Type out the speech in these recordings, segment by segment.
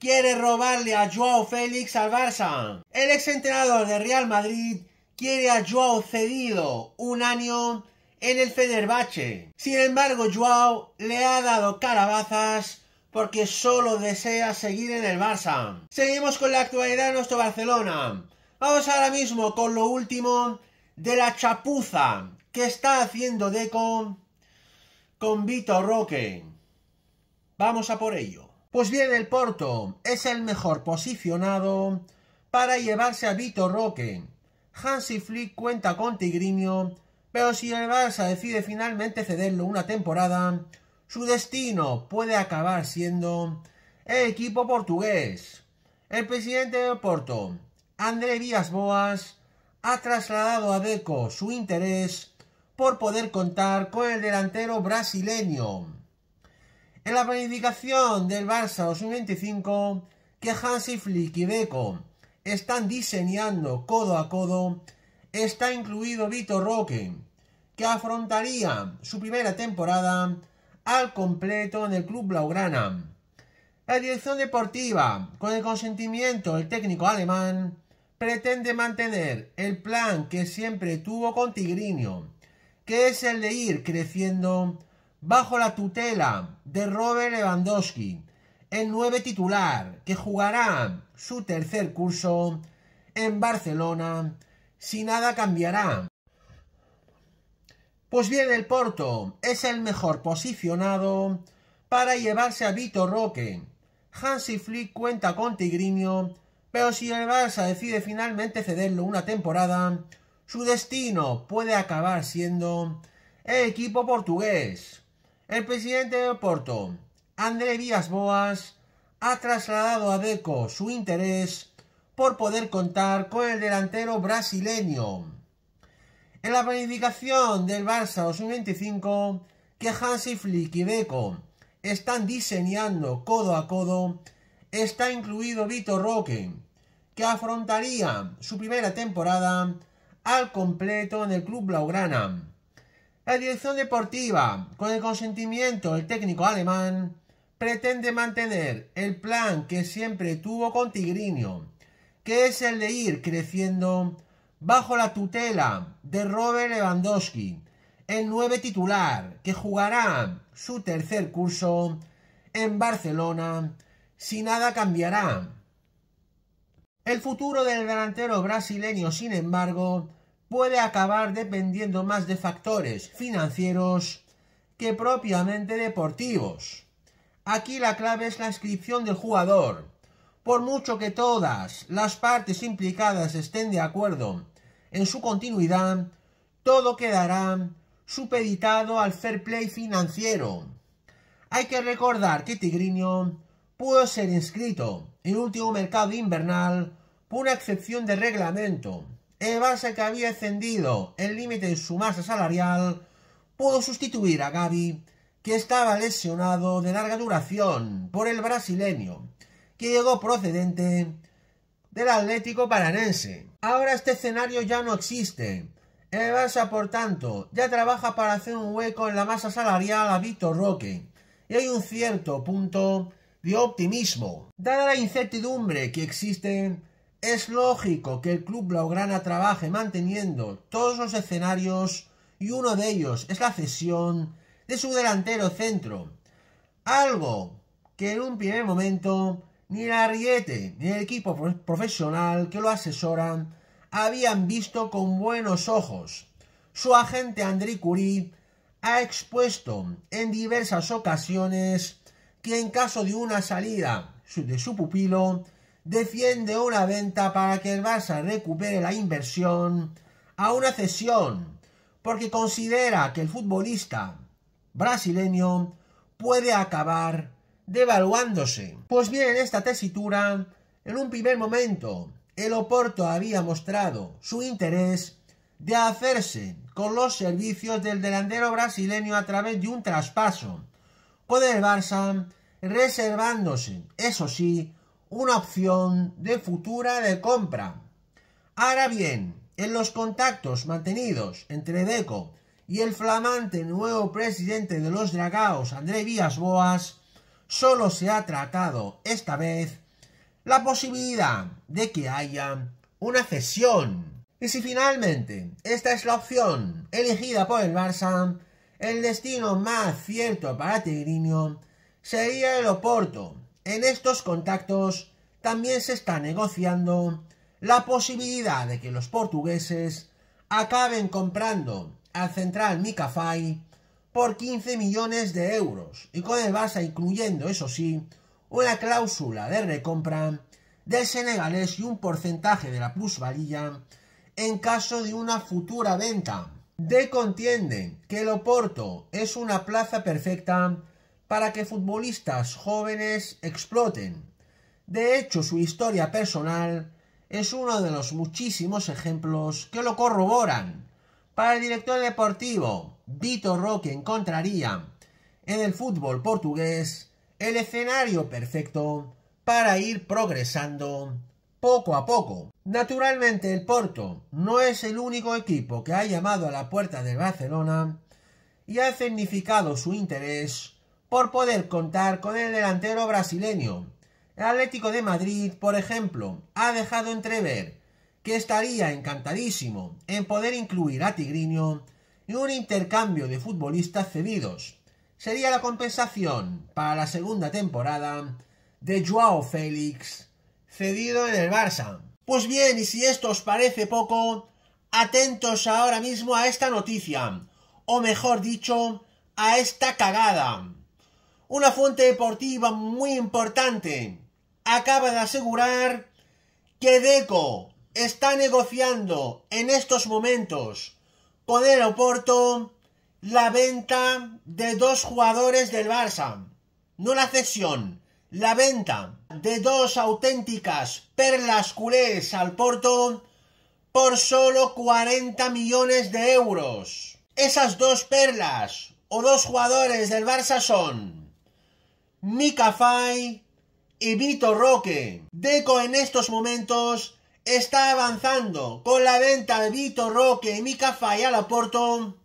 quiere robarle a Joao Félix al Barça. El exentrenador de Real Madrid quiere a Joao cedido un año en el Fenerbahce. Sin embargo, Joao le ha dado calabazas porque solo desea seguir en el Barça. Seguimos con la actualidad de nuestro Barcelona. Vamos ahora mismo con lo último de la chapuza que está haciendo Deco con Vito Roque. Vamos a por ello. Pues bien, el Porto es el mejor posicionado para llevarse a Vitor Roque. Hansi Flick cuenta con Tigriño, pero si el Barça decide finalmente cederlo una temporada, su destino puede acabar siendo el equipo portugués. El presidente del Porto, André Díaz Boas, ha trasladado a Deco su interés por poder contar con el delantero brasileño. En la planificación del Barça 2025 que Hansi Flick y Deco están diseñando codo a codo, está incluido Vito Roque, que afrontaría su primera temporada al completo en el club blaugrana. La dirección deportiva, con el consentimiento del técnico alemán, pretende mantener el plan que siempre tuvo con Tigrinio, que es el de ir creciendo bajo la tutela de Robert Lewandowski, el nueve titular, que jugará su tercer curso en Barcelona si nada cambiará. Pues bien, el Porto es el mejor posicionado para llevarse a Vitor Roque. Hansi Flick cuenta con Tigrinio, pero si el Barça decide finalmente cederlo una temporada, su destino puede acabar siendo el equipo portugués. El presidente de Porto, André Díaz Boas, ha trasladado a Deco su interés por poder contar con el delantero brasileño. En la planificación del Barça 2025 que Hansi Flick y Deco están diseñando codo a codo, está incluido Vitor Roque, que afrontaría su primera temporada al completo en el club blaugrana. La dirección deportiva, con el consentimiento del técnico alemán, pretende mantener el plan que siempre tuvo con Tigrinio, que es el de ir creciendo bajo la tutela de Robert Lewandowski, el nueve titular, que jugará su tercer curso en Barcelona si nada cambiará. El futuro del delantero brasileño, sin embargo, puede acabar dependiendo más de factores financieros que propiamente deportivos. Aquí la clave es la inscripción del jugador. Por mucho que todas las partes implicadas estén de acuerdo en su continuidad, todo quedará supeditado al fair play financiero. Hay que recordar que Tigriño pudo ser inscrito en último mercado invernal por una excepción de reglamento el Barça que había encendido el límite de su masa salarial, pudo sustituir a Gaby, que estaba lesionado de larga duración, por el brasileño, que llegó procedente del Atlético Paranense. Ahora este escenario ya no existe. El Barça, por tanto, ya trabaja para hacer un hueco en la masa salarial a Víctor Roque. Y hay un cierto punto de optimismo. Dada la incertidumbre que existe es lógico que el club blaugrana trabaje manteniendo todos los escenarios y uno de ellos es la cesión de su delantero centro. Algo que en un primer momento ni el arriete ni el equipo profesional que lo asesoran habían visto con buenos ojos. Su agente André Curí ha expuesto en diversas ocasiones que en caso de una salida de su pupilo defiende una venta para que el Barça recupere la inversión a una cesión, porque considera que el futbolista brasileño puede acabar devaluándose. Pues bien, en esta tesitura, en un primer momento, el Oporto había mostrado su interés de hacerse con los servicios del delantero brasileño a través de un traspaso con el Barça, reservándose, eso sí, una opción de futura de compra. Ahora bien, en los contactos mantenidos entre Deco y el flamante nuevo presidente de los dragados André Vías Boas, solo se ha tratado esta vez la posibilidad de que haya una cesión. Y si finalmente esta es la opción elegida por el Barça, el destino más cierto para Tigrinio sería el Oporto, en estos contactos también se está negociando la posibilidad de que los portugueses acaben comprando al Central Micafai por 15 millones de euros y con el Barça incluyendo, eso sí, una cláusula de recompra del senegalés y un porcentaje de la plusvalía en caso de una futura venta. De contienden que el Oporto es una plaza perfecta para que futbolistas jóvenes exploten. De hecho, su historia personal es uno de los muchísimos ejemplos que lo corroboran. Para el director deportivo Vito Roque encontraría en el fútbol portugués el escenario perfecto para ir progresando poco a poco. Naturalmente el Porto no es el único equipo que ha llamado a la puerta de Barcelona y ha significado su interés por poder contar con el delantero brasileño. El Atlético de Madrid, por ejemplo, ha dejado entrever que estaría encantadísimo en poder incluir a Tigriño en un intercambio de futbolistas cedidos. Sería la compensación para la segunda temporada de Joao Félix, cedido en el Barça. Pues bien, y si esto os parece poco, atentos ahora mismo a esta noticia, o mejor dicho, a esta cagada una fuente deportiva muy importante, acaba de asegurar que Deco está negociando en estos momentos con el Oporto la venta de dos jugadores del Barça. No la cesión, la venta de dos auténticas perlas culés al Porto por solo 40 millones de euros. Esas dos perlas o dos jugadores del Barça son Mika y Vito Roque. Deco en estos momentos está avanzando con la venta de Vito Roque y Mika Fai a Porto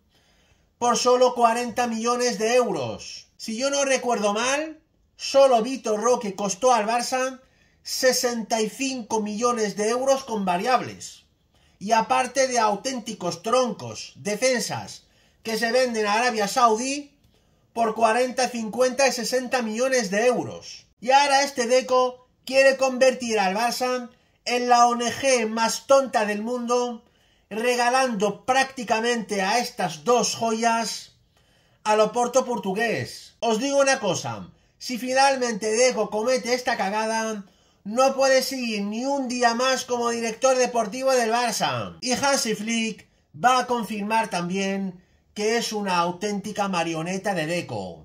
por solo 40 millones de euros. Si yo no recuerdo mal, solo Vito Roque costó al Barça 65 millones de euros con variables. Y aparte de auténticos troncos, defensas, que se venden a Arabia Saudí, por 40, 50 y 60 millones de euros. Y ahora este Deco quiere convertir al Barça en la ONG más tonta del mundo, regalando prácticamente a estas dos joyas al Oporto portugués. Os digo una cosa, si finalmente Deco comete esta cagada, no puede seguir ni un día más como director deportivo del Barça. Y Hansi Flick va a confirmar también que es una auténtica marioneta de Deco.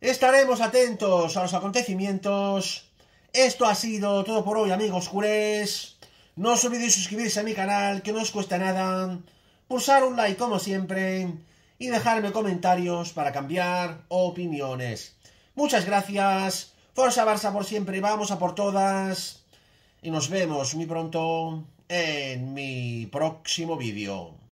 Estaremos atentos a los acontecimientos. Esto ha sido todo por hoy, amigos Jurés, No os olvidéis suscribirse a mi canal, que no os cuesta nada. Pulsar un like, como siempre. Y dejarme comentarios para cambiar opiniones. Muchas gracias. Forza Barça por siempre. Vamos a por todas. Y nos vemos muy pronto en mi próximo vídeo.